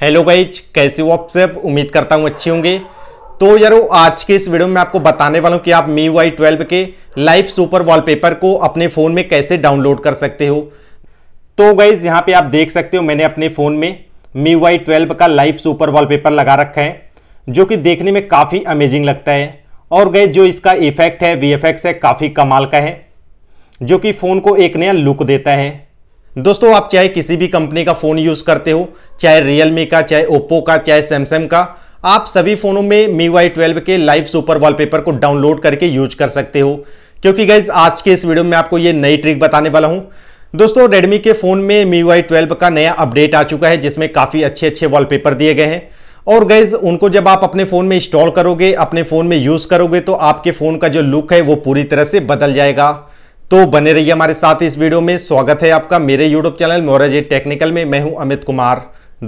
hello guys कैसे हो आप सब उम्मीद करता हूँ अच्छे होंगे तो यारो आज के इस वीडियो में आपको बताने वाला हूँ कि आप मी वाई ट्वेल्व के लाइव सुपर वॉलपेपर को अपने फ़ोन में कैसे डाउनलोड कर सकते हो तो गाइज यहाँ पे आप देख सकते हो मैंने अपने फ़ोन में मी वाई ट्वेल्व का लाइव सुपर वॉलपेपर लगा रखा है जो कि देखने में काफ़ी अमेजिंग लगता है और गाइज जो इसका इफेक्ट है वी है काफ़ी कमाल का है जो कि फ़ोन को एक नया लुक देता है दोस्तों आप चाहे किसी भी कंपनी का फ़ोन यूज़ करते हो चाहे रियलमी का चाहे ओप्पो का चाहे सैमसंग का आप सभी फ़ोनों में मी वाई ट्वेल्व के लाइव सुपर वॉलपेपर को डाउनलोड करके यूज कर सकते हो क्योंकि गाइज आज के इस वीडियो में आपको ये नई ट्रिक बताने वाला हूँ दोस्तों रेडमी के फ़ोन में मी वाई ट्वेल्व का नया अपडेट आ चुका है जिसमें काफ़ी अच्छे अच्छे वॉलपेपर दिए गए हैं और गैज उनको जब आप अपने फ़ोन में इंस्टॉल करोगे अपने फ़ोन में यूज़ करोगे तो आपके फ़ोन का जो लुक है वो पूरी तरह से बदल जाएगा तो बने रहिए हमारे साथ इस वीडियो में स्वागत है आपका मेरे यूट्यूब चैनल मोराजी टेक्निकल में मैं हूं अमित कुमार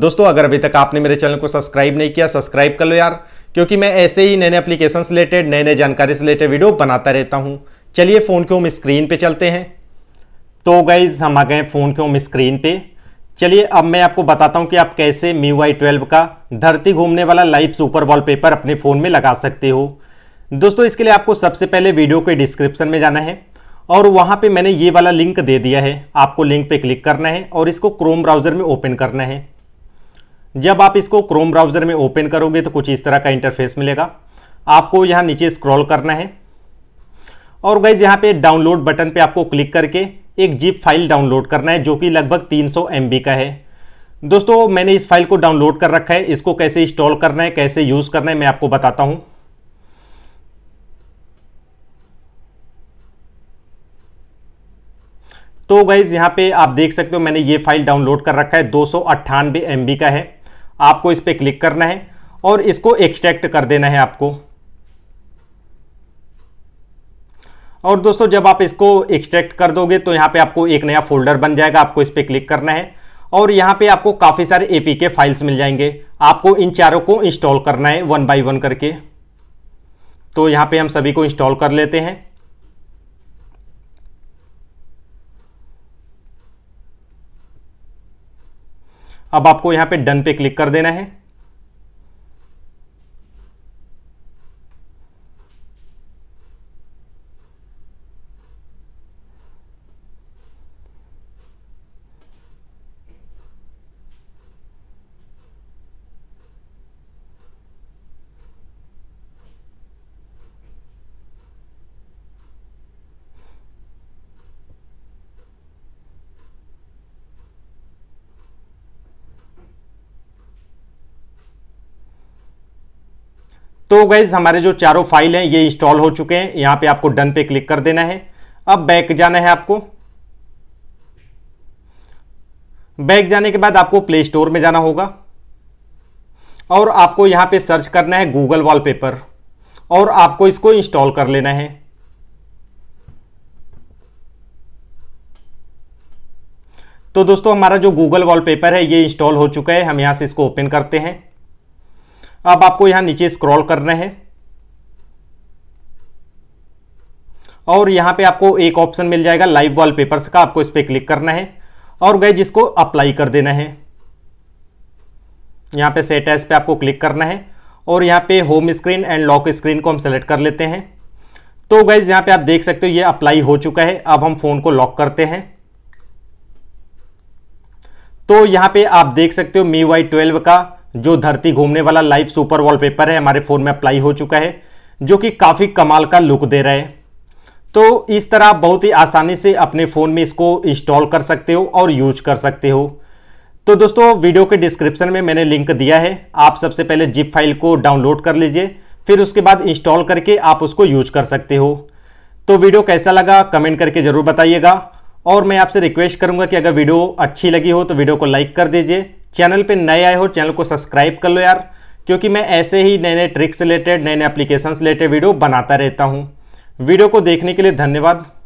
दोस्तों अगर अभी तक आपने मेरे चैनल को सब्सक्राइब नहीं किया सब्सक्राइब कर लो यार क्योंकि मैं ऐसे ही नए नए एप्लीकेशन से रिलेटेड नए नए जानकारी से रिलेटेड वीडियो बनाता रहता हूँ चलिए फ़ोन के होम स्क्रीन पर चलते हैं तो गाइज हम आ गए फ़ोन के होम स्क्रीन पर चलिए अब मैं आपको बताता हूँ कि आप कैसे मी वाई ट्वेल्व का धरती घूमने वाला लाइव सुपर वॉलपेपर अपने फ़ोन में लगा सकते हो दोस्तों इसके लिए आपको सबसे पहले वीडियो के डिस्क्रिप्शन में जाना है और वहाँ पे मैंने ये वाला लिंक दे दिया है आपको लिंक पे क्लिक करना है और इसको क्रोम ब्राउज़र में ओपन करना है जब आप इसको क्रोम ब्राउज़र में ओपन करोगे तो कुछ इस तरह का इंटरफेस मिलेगा आपको यहाँ नीचे स्क्रॉल करना है और गाइज यहाँ पे डाउनलोड बटन पे आपको क्लिक करके एक जीप फाइल डाउनलोड करना है जो कि लगभग तीन सौ का है दोस्तों मैंने इस फाइल को डाउनलोड कर रखा है इसको कैसे इंस्टॉल करना है कैसे यूज़ करना है मैं आपको बताता हूँ तो गाइज़ यहाँ पे आप देख सकते हो मैंने ये फाइल डाउनलोड कर रखा है दो सौ का है आपको इस पर क्लिक करना है और इसको एक्सट्रैक्ट कर देना है आपको और दोस्तों जब आप इसको एक्सट्रैक्ट कर दोगे तो यहाँ पे आपको एक नया फोल्डर बन जाएगा आपको इस पर क्लिक करना है और यहाँ पे आपको काफ़ी सारे ए के फाइल्स मिल जाएंगे आपको इन चारों को इंस्टॉल करना है वन बाई वन करके तो यहाँ पे हम सभी को इंस्टॉल कर लेते हैं अब आपको यहाँ पे डन पे क्लिक कर देना है तो गाइज हमारे जो चारों फाइल हैं ये इंस्टॉल हो चुके हैं यहाँ पे आपको डन पे क्लिक कर देना है अब बैक जाना है आपको बैक जाने के बाद आपको प्ले स्टोर में जाना होगा और आपको यहाँ पे सर्च करना है गूगल वॉलपेपर और आपको इसको इंस्टॉल कर लेना है तो दोस्तों हमारा जो गूगल वॉलपेपर है ये इंस्टॉल हो चुका है हम यहाँ से इसको ओपन करते हैं अब आपको यहां नीचे स्क्रॉल करना है और यहां पे आपको एक ऑप्शन मिल जाएगा लाइव वॉल पेपर्स का आपको इस पर क्लिक करना है और गए जिसको अप्लाई कर देना है यहां पे सेट एस पे आपको क्लिक करना है और यहां पे home screen and lock screen को हम सेलेक्ट कर लेते हैं तो गैज यहां पे आप देख सकते हो ये अप्लाई हो चुका है अब हम फ़ोन को लॉक करते हैं तो यहां पे आप देख सकते हो मी वाई ट्वेल्व का जो धरती घूमने वाला लाइव सुपर वॉलपेपर है हमारे फ़ोन में अप्लाई हो चुका है जो कि काफ़ी कमाल का लुक दे रहा है तो इस तरह आप बहुत ही आसानी से अपने फ़ोन में इसको इंस्टॉल कर सकते हो और यूज कर सकते हो तो दोस्तों वीडियो के डिस्क्रिप्शन में मैंने लिंक दिया है आप सबसे पहले जिप फाइल को डाउनलोड कर लीजिए फिर उसके बाद इंस्टॉल करके आप उसको यूज कर सकते हो तो वीडियो कैसा लगा कमेंट करके ज़रूर बताइएगा और मैं आपसे रिक्वेस्ट करूंगा कि अगर वीडियो अच्छी लगी हो तो वीडियो को लाइक कर दीजिए चैनल पे नए आए हो चैनल को सब्सक्राइब कर लो यार क्योंकि मैं ऐसे ही नए नए ट्रिक्स रिलेटेड नए नए एप्लीकेशन रिलेटेड वीडियो बनाता रहता हूँ वीडियो को देखने के लिए धन्यवाद